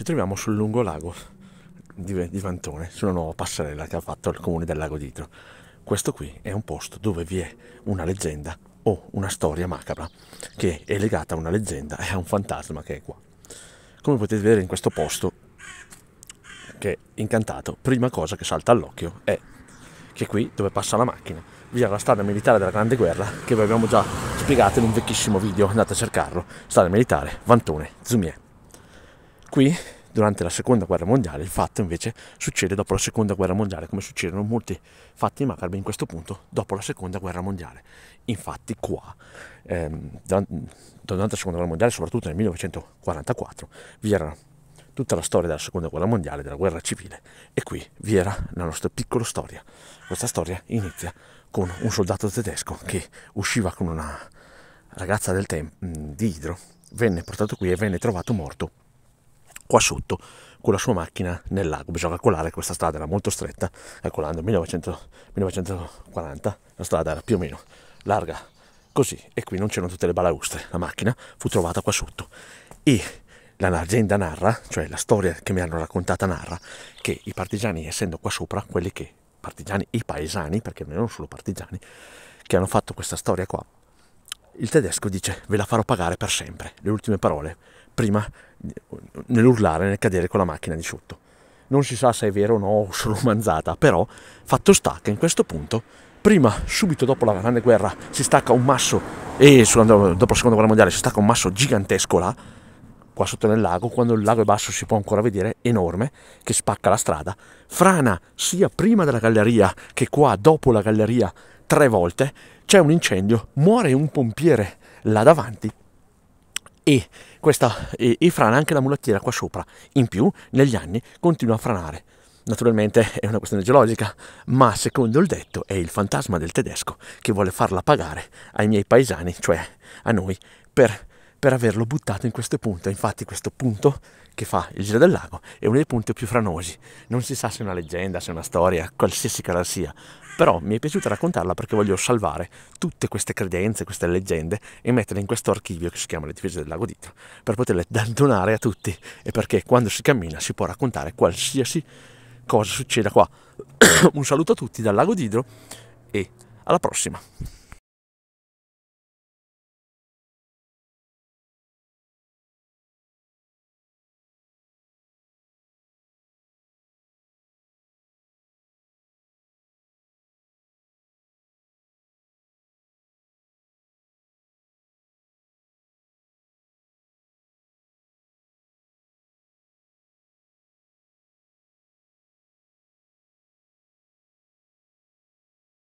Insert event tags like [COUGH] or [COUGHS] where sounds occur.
ci troviamo sul lungolago di, di Vantone, sulla nuova passerella che ha fatto il comune del lago Ditro. Questo qui è un posto dove vi è una leggenda o una storia macabra che è legata a una leggenda e a un fantasma che è qua. Come potete vedere in questo posto, che è incantato, prima cosa che salta all'occhio è che qui dove passa la macchina vi è la strada militare della Grande Guerra che vi abbiamo già spiegato in un vecchissimo video, andate a cercarlo, strada militare Vantone Zumier. Qui, durante la seconda guerra mondiale, il fatto invece succede dopo la seconda guerra mondiale, come succedono molti fatti macabri in questo punto dopo la seconda guerra mondiale. Infatti qua, ehm, durante la seconda guerra mondiale, soprattutto nel 1944, vi era tutta la storia della seconda guerra mondiale, della guerra civile, e qui vi era la nostra piccola storia. Questa storia inizia con un soldato tedesco che usciva con una ragazza del tem- di idro, venne portato qui e venne trovato morto qua sotto con la sua macchina nel lago. Bisogna calcolare questa strada era molto stretta, calcolando 1900, 1940 la strada era più o meno larga così e qui non c'erano tutte le balaustre. La macchina fu trovata qua sotto e la leggenda narra, cioè la storia che mi hanno raccontata narra, che i partigiani essendo qua sopra, quelli che partigiani, i paesani, perché non erano solo partigiani, che hanno fatto questa storia qua, il tedesco dice ve la farò pagare per sempre, le ultime parole prima nell'urlare, nel cadere con la macchina di sotto. Non si sa se è vero o no, o solo manzata, però fatto sta che in questo punto, prima, subito dopo la Grande Guerra, si stacca un masso, e dopo la Seconda Guerra Mondiale si stacca un masso gigantesco là, qua sotto nel lago, quando il lago è basso si può ancora vedere, enorme, che spacca la strada, frana sia prima della galleria che qua dopo la galleria tre volte, c'è un incendio, muore un pompiere là davanti e questa e, e frana anche la mulattiera qua sopra. In più, negli anni continua a franare. Naturalmente è una questione geologica, ma secondo il detto è il fantasma del tedesco che vuole farla pagare ai miei paesani, cioè a noi, per, per averlo buttato in questo punto. Infatti questo punto che fa il giro del lago è uno dei punti più franosi. Non si sa se è una leggenda, se è una storia, qualsiasi cosa sia, però mi è piaciuta raccontarla perché voglio salvare tutte queste credenze, queste leggende e metterle in questo archivio che si chiama le difese del lago d'Itro per poterle donare a tutti e perché quando si cammina si può raccontare qualsiasi cosa succeda qua. [COUGHS] Un saluto a tutti dal lago d'Idro e alla prossima!